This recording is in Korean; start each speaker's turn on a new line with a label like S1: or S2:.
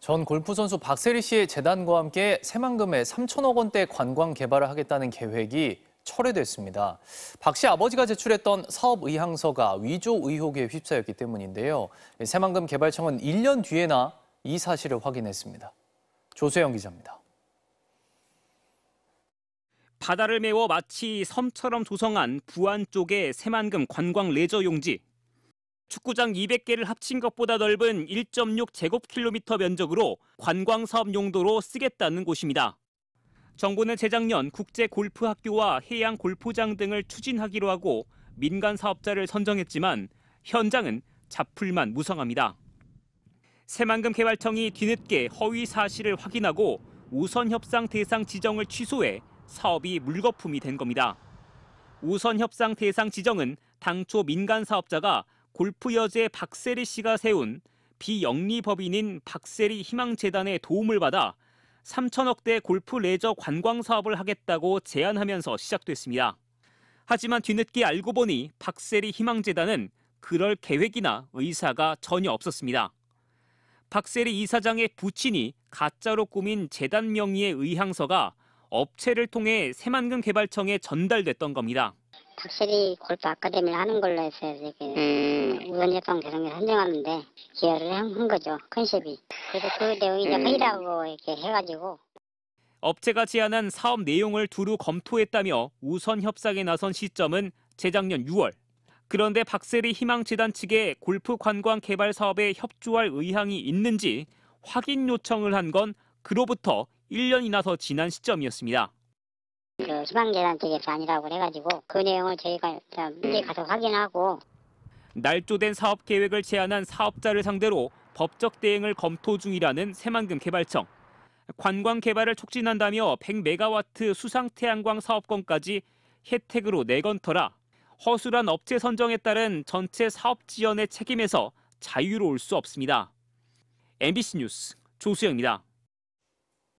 S1: 전 골프 선수 박세리 씨의 재단과 함께 새만금에 3천억 원대 관광 개발을 하겠다는 계획이 철회됐습니다. 박 씨 아버지가 제출했던 사업 의향서가 위조 의혹에 휩싸였기 때문인데요. 새만금 개발청은 1년 뒤에나 이 사실을 확인했습니다. 조세영 기자입니다. 바다를 메워 마치 섬처럼 조성한 부안 쪽의 새만금 관광 레저 용지. 축구장 200개를 합친 것보다 넓은 1.6 제곱킬로미터 면적으로 관광 사업 용도로 쓰겠다는 곳입니다. 정부는 재작년 국제 골프 학교와 해양 골프장 등을 추진하기로 하고 민간 사업자를 선정했지만 현장은 잡풀만 무성합니다. 새만금 개발청이 뒤늦게 허위 사실을 확인하고 우선 협상 대상 지정을 취소해 사업이 물거품이 된 겁니다. 우선 협상 대상 지정은 당초 민간 사업자가 골프 여제 박세리 씨가 세운 비영리법인인 박세리 희망재단의 도움을 받아 3천억대 골프 레저 관광 사업을 하겠다고 제안하면서 시작됐습니다. 하지만 뒤늦게 알고 보니 박세리 희망재단은 그럴 계획이나 의사가 전혀 없었습니다. 박세리 이사장의 부친이 가짜로 꾸민 재단 명의의 의향서가 업체를 통해 새만금 개발청에 전달됐던 겁니다.
S2: 확실히 골프 아카데미를 하는 걸로 해서 이제 그 음. 의원협상 개성에 선정하는데 기여를 한 거죠 컨셉이 그래서 그 내용이 이제 회의라고 음. 이렇게 해가지고
S1: 업체가 제안한 사업 내용을 두루 검토했다며 우선 협상에 나선 시점은 재작년 6월. 그런데 박세리 희망재단 측에 골프 관광 개발 사업에 협조할 의향이 있는지 확인 요청을 한 건 그로부터 1년이나 더 지난 시점이었습니다.
S2: 그 수방재단 쪽에서 아니라고 해가지고 그 내용을 저희가 이제 음. 가서 확인하고
S1: 날조된 사업 계획을 제안한 사업자를 상대로 법적 대응을 검토 중이라는 새만금 개발청. 관광 개발을 촉진한다며 100메가와트 수상 태양광 사업권까지 혜택으로 내건터라 허술한 업체 선정에 따른 전체 사업 지연의 책임에서 자유로울 수 없습니다. MBC 뉴스 조수영입니다.